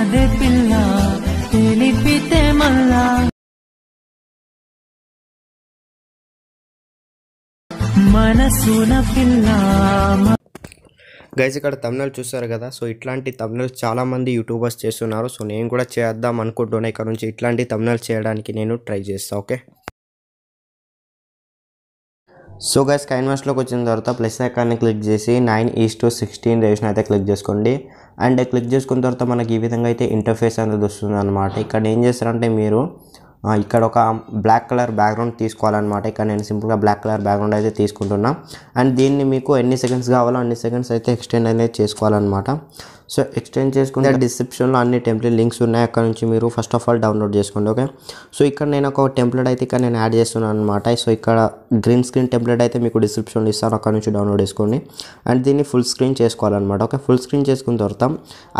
అదే పిల్ల తెలిపితే మళ్ళా మనసున పిల్ల గైస్ ఇక్కడ తమిళనాలు చూస్తారు కదా సో ఇట్లాంటి తమిళనాలు చాలామంది యూట్యూబర్స్ చేస్తున్నారు సో నేను కూడా చేద్దాం అనుకుంటున్నాను ఇక్కడ నుంచి ఇట్లాంటి తమిళనాలు చేయడానికి నేను ట్రై చేస్తాను ఓకే సో గైస్ క్యాన్వాస్లోకి వచ్చిన తర్వాత ప్లస్ ఐకాన్ని క్లిక్ చేసి నైన్ ఈస్ టు సిక్స్టీన్ రేషన్ అయితే క్లిక్ చేసుకోండి అండ్ క్లిక్ చేసుకున్న తర్వాత మనకి ఈ విధంగా అయితే ఇంటర్ఫేస్ అనేది వస్తుంది అనమాట ఇక్కడ ఏం చేస్తారంటే మీరు ఇక్కడ ఒక బ్లాక్ కలర్ బ్యాక్గ్రౌండ్ తీసుకోవాలన్నమాట ఇక్కడ నేను సింపుల్గా బ్లాక్ కలర్ బ్యాక్గ్రౌండ్ అయితే తీసుకుంటున్నా అండ్ దీన్ని మీకు ఎన్ని సెకండ్స్ కావాలో అన్ని సెకండ్స్ అయితే ఎక్స్టెండ్ అనేది చేసుకోవాలన్నమాట సో ఎక్స్టెండ్ చేసుకుంటే డిస్క్రిప్షన్లో అన్ని టెంప్లెట్ లింక్స్ ఉన్నాయి అక్కడ నుంచి మీరు ఫస్ట్ ఆఫ్ ఆల్ డౌన్లోడ్ చేసుకోండి ఓకే సో ఇక్కడ నేను ఒక టెంప్లెట్ అయితే ఇక్కడ నేను యాడ్ చేస్తున్నాను అనమాట సో ఇక్కడ గ్రీన్ స్క్రీన్ టెంప్లెట్ అయితే మీకు డిస్క్రిప్షన్లో ఇస్తాను అక్కడ నుంచి డౌన్లోడ్ చేసుకోండి అండ్ దీన్ని ఫుల్ స్క్రీన్ చేసుకోవాలన్నమాట ఓకే ఫుల్ స్క్రీన్ చేసుకున్న తర్వాత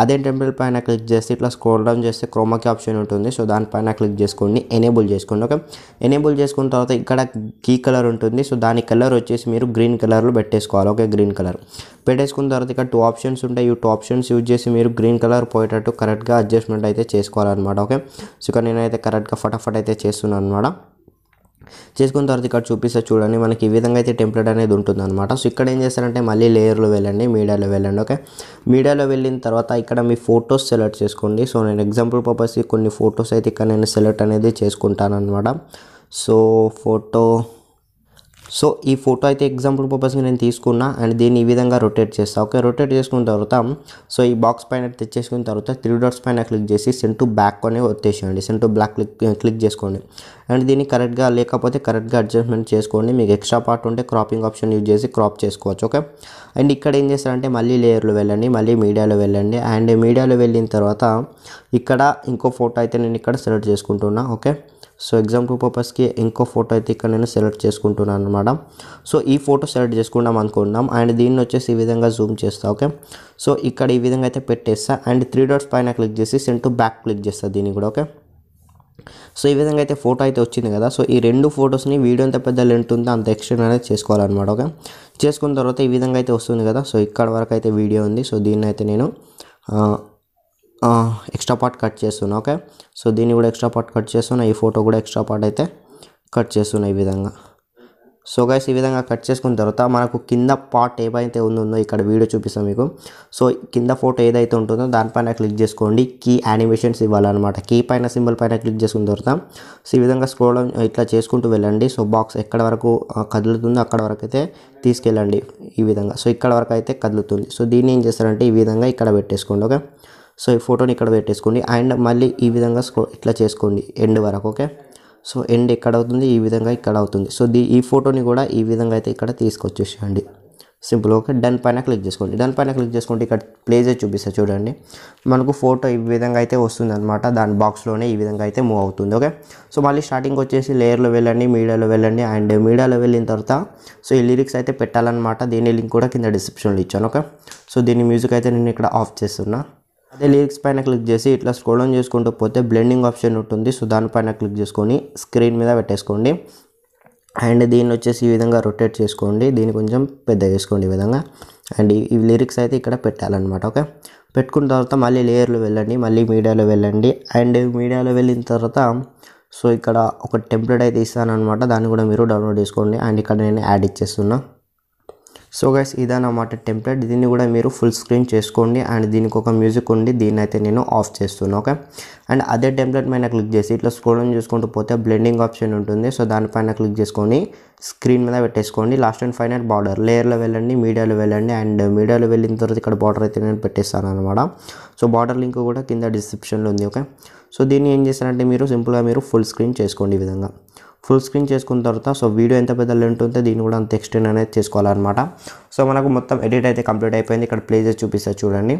అదే టెంప్లెట్ పైన క్లిక్ చేస్తే ఇట్లా స్క్రోల్ డౌన్ చేస్తే క్రోమాకి ఆప్షన్ ఉంటుంది సో దానిపైన క్లిక్ చేసుకోండి ఎనేబుల్ చేసుకోండి ఓకే ఎనేబుల్ చేసుకున్న తర్వాత ఇక్కడ కీ కలర్ ఉంటుంది సో దాని కలర్ వచ్చేసి మీరు గ్రీన్ కలర్లో పెట్టేసుకోవాలి ఓకే గ్రీన్ కలర్ పెట్టేసుకున్న తర్వాత ఇక్కడ టూ ఆప్షన్స్ ఉంటాయి ఈ టూ ఆప్షన్స్ యూజ్ చేసి మీరు గ్రీన్ కలర్ పోయేటట్టు కరెక్ట్గా అడ్జస్ట్మెంట్ అయితే చేసుకోవాలన్నమాట ఓకే సో ఇక్కడ నేనైతే కరెక్ట్గా ఫటాఫట్ అయితే చేస్తున్నాను అనమాట చేసుకున్న తర్వాత ఇక్కడ చూపిస్తే చూడండి మనకి ఈ విధంగా అయితే టెంప్లెట్ అనేది ఉంటుంది అనమాట సో ఇక్కడ ఏం చేస్తారంటే మళ్ళీ లేయర్లో వెళ్ళండి మీడియాలో వెళ్ళండి ఓకే మీడియాలో వెళ్ళిన తర్వాత ఇక్కడ మీ ఫొటోస్ సెలెక్ట్ చేసుకోండి సో నేను ఎగ్జాంపుల్ పర్పస్కి కొన్ని ఫొటోస్ అయితే ఇక్కడ నేను సెలెక్ట్ అనేది చేసుకుంటాను అనమాట సో ఫోటో సో ఈ ఫోటో అయితే ఎగ్జాంపుల్ పర్పస్గా నేను తీసుకున్నా అండ్ దీన్ని ఈ విధంగా రొటేట్ చేస్తాను ఓకే రొటేట్ చేసుకున్న తర్వాత సో ఈ బాక్స్ పైన తెచ్చేసుకున్న తర్వాత త్రీ డాట్స్ పైన క్లిక్ చేసి సెంటు బ్యాక్ అనే వచ్చేసేయండి సెంటు బ్లాక్ క్లిక్ క్లిక్ చేసుకోండి అండ్ దీన్ని కరెక్ట్గా లేకపోతే కరెక్ట్గా అడ్జస్ట్మెంట్ చేసుకోండి మీకు ఎక్స్ట్రా పార్ట్ ఉంటే క్రాపింగ్ ఆప్షన్ యూజ్ చేసి క్రాప్ చేసుకోవచ్చు ఓకే అండ్ ఇక్కడ ఏం చేస్తారంటే మళ్ళీ లేయర్లో వెళ్ళండి మళ్ళీ మీడియాలో వెళ్ళండి అండ్ మీడియాలో వెళ్ళిన తర్వాత ఇక్కడ ఇంకో ఫోటో అయితే నేను ఇక్కడ సెలెక్ట్ చేసుకుంటున్నా ఓకే సో ఎగ్జాంపుల్ పర్పస్కి ఇంకో ఫోటో అయితే ఇక్కడ నేను సెలెక్ట్ చేసుకుంటున్నాను అనమాట సో ఈ ఫోటో సెలెక్ట్ చేసుకుందాం అనుకుంటున్నాం అండ్ దీన్ని వచ్చేసి ఈ విధంగా జూమ్ చేస్తా ఓకే సో ఇక్కడ ఈ విధంగా అయితే పెట్టేస్తా అండ్ త్రీ డాట్స్ పైన క్లిక్ చేసి సెంట్ బ్యాక్ క్లిక్ చేస్తా దీన్ని కూడా ఓకే సో ఈ విధంగా అయితే ఫోటో అయితే వచ్చింది కదా సో ఈ రెండు ఫొటోస్ని వీడియో ఎంత పెద్ద లెంట్ ఉందో అంత ఎక్స్టెండ్ అనేది చేసుకోవాలన్నమాట ఓకే చేసుకున్న తర్వాత ఈ విధంగా అయితే వస్తుంది కదా సో ఇక్కడ వరకు అయితే వీడియో ఉంది సో దీన్ని అయితే నేను ఎక్స్ట్రా పార్ట్ కట్ చేస్తున్నా ఓకే సో దీన్ని కూడా ఎక్స్ట్రా పార్ట్ కట్ చేస్తున్నా ఈ ఫోటో కూడా ఎక్స్ట్రా పార్ట్ అయితే కట్ చేస్తున్నా ఈ విధంగా సో గైస్ ఈ విధంగా కట్ చేసుకున్న తర్వాత మనకు కింద పార్ట్ ఏమైతే ఉందో ఇక్కడ వీడియో చూపిస్తాం మీకు సో కింద ఫోటో ఏదైతే ఉంటుందో దానిపైన క్లిక్ చేసుకోండి కీ యానిమేషన్స్ ఇవ్వాలన్నమాట కీ పైన సింబల్ పైన క్లిక్ చేసుకున్న తర్వాత సో ఈ విధంగా స్క్రోల్ ఇట్లా చేసుకుంటూ వెళ్ళండి సో బాక్స్ ఎక్కడ వరకు కదులుతుందో అక్కడ వరకు అయితే తీసుకెళ్ళండి ఈ విధంగా సో ఇక్కడ వరకు అయితే కదులుతుంది సో దీన్ని ఏం చేస్తారంటే ఈ విధంగా ఇక్కడ పెట్టేసుకోండి ఓకే సో ఈ ఫోటోని ఇక్కడ పెట్టేసుకోండి అండ్ మళ్ళీ ఈ విధంగా ఇట్లా చేసుకోండి ఎండ్ వరకు ఓకే సో ఎండ్ ఎక్కడ అవుతుంది ఈ విధంగా ఇక్కడ అవుతుంది సో దీ ఈ ఫోటోని కూడా ఈ విధంగా అయితే ఇక్కడ తీసుకొచ్చేసేయండి సింపుల్ ఓకే డన్ పైన క్లిక్ చేసుకోండి డన్ పైన క్లిక్ చేసుకుంటే ఇక్కడ ప్లేసే చూపిస్తా చూడండి మనకు ఫోటో ఈ విధంగా అయితే వస్తుంది అనమాట దాని బాక్స్లోనే ఈ విధంగా అయితే మూవ్ అవుతుంది ఓకే సో మళ్ళీ స్టార్టింగ్ వచ్చేసి లేయర్లో వెళ్ళండి మీడియాలో వెళ్ళండి అండ్ మీడియాలో వెళ్ళిన తర్వాత సో ఈ లిరిక్స్ అయితే పెట్టాలన్నమాట దీని లింక్ కూడా కింద డిస్క్రిప్షన్లో ఇచ్చాను ఓకే సో దీని మ్యూజిక్ అయితే నేను ఇక్కడ ఆఫ్ చేస్తున్నాను అదే లిరిక్స్ పైన క్లిక్ చేసి ఇట్లా స్క్రోల్ చేసుకుంటూ పోతే బ్లెండింగ్ ఆప్షన్ ఉంటుంది సో దానిపైన క్లిక్ చేసుకొని స్క్రీన్ మీద పెట్టేసుకోండి అండ్ దీన్ని వచ్చేసి ఈ విధంగా రొటేట్ చేసుకోండి దీన్ని కొంచెం పెద్ద చేసుకోండి ఈ విధంగా అండ్ ఈ లిరిక్స్ అయితే ఇక్కడ పెట్టాలన్నమాట ఓకే పెట్టుకున్న తర్వాత మళ్ళీ లేయర్లో వెళ్ళండి మళ్ళీ మీడియాలో వెళ్ళండి అండ్ మీడియాలో వెళ్ళిన తర్వాత సో ఇక్కడ ఒక టెంప్లెట్ అయితే ఇస్తాను అనమాట దాన్ని కూడా మీరు డౌన్లోడ్ చేసుకోండి అండ్ ఇక్కడ నేను యాడ్ ఇచ్చేస్తున్నా సో గైస్ ఇదన్నమాట టెంప్లెట్ దీన్ని కూడా మీరు ఫుల్ స్క్రీన్ చేసుకోండి అండ్ దీనికి ఒక మ్యూజిక్ ఉండి దీన్ని అయితే నేను ఆఫ్ చేస్తున్నాను ఓకే అండ్ అదే టెంప్లెట్ మీద క్లిక్ చేసి ఇట్లా స్క్రోలింగ్ చేసుకుంటూ పోతే బ్లెండింగ్ ఆప్షన్ ఉంటుంది సో దానిపైన క్లిక్ చేసుకొని స్క్రీన్ మీద పెట్టేసుకోండి లాస్ట్ అండ్ ఫైనల్ బార్డర్ లేయర్లో వెళ్ళండి మీడియాలో వెళ్ళండి అండ్ మీడియాలో వెళ్ళిన తర్వాత ఇక్కడ బార్డర్ అయితే నేను పెట్టేస్తాను అనమాట సో బార్డర్ లింక్ కూడా కింద డిస్క్రిప్షన్లో ఉంది ఓకే సో దీన్ని ఏం చేస్తారంటే మీరు సింపుల్గా మీరు ఫుల్ స్క్రీన్ చేసుకోండి ఈ విధంగా ఫుల్ స్క్రీన్ చేసుకున్న తర్వాత సో వీడియో ఎంత పెద్ద లెంట్ ఉంటే దీన్ని కూడా అంత ఎక్స్టెండ్ అనేది చేసుకోవాలన్నమాట సో మనకు మొత్తం ఎడిట్ అయితే కంప్లీట్ అయిపోయింది ఇక్కడ ప్లేసెస్ చేసి చూపిస్తారు చూడండి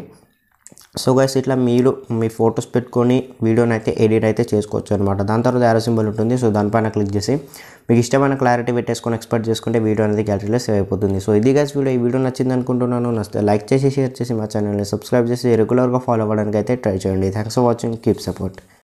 సో గైస్ ఇట్లా మీరు మీ ఫొటోస్ పెట్టుకొని వీడియోని అయితే ఎడిట్ అయితే చేసుకోవచ్చు అనమాట దాని తర్వాత యారో సింబల్ ఉంటుంది సో దానిపైన క్లిక్ చేసి మీకు ఇష్టమైన క్లారిటీ పెట్టేసుకొని ఎక్స్పెక్ట్ చేసుకుంటే వీడియో అనేది గ్యాలరీలో సేవ్ అయిపోతుంది సో ఇది గైస్ వీడియో ఈ వీడియో నచ్చింది అనుకుంటున్నాను నచ్చితే లైక్ చేసి షేర్ చేసి మా ఛానల్ని సబ్స్క్రైబ్ చేసి రెగ్యులర్గా ఫాలో అవ్వడానికి అయితే ట్రై చేయండి thanks for watching keep support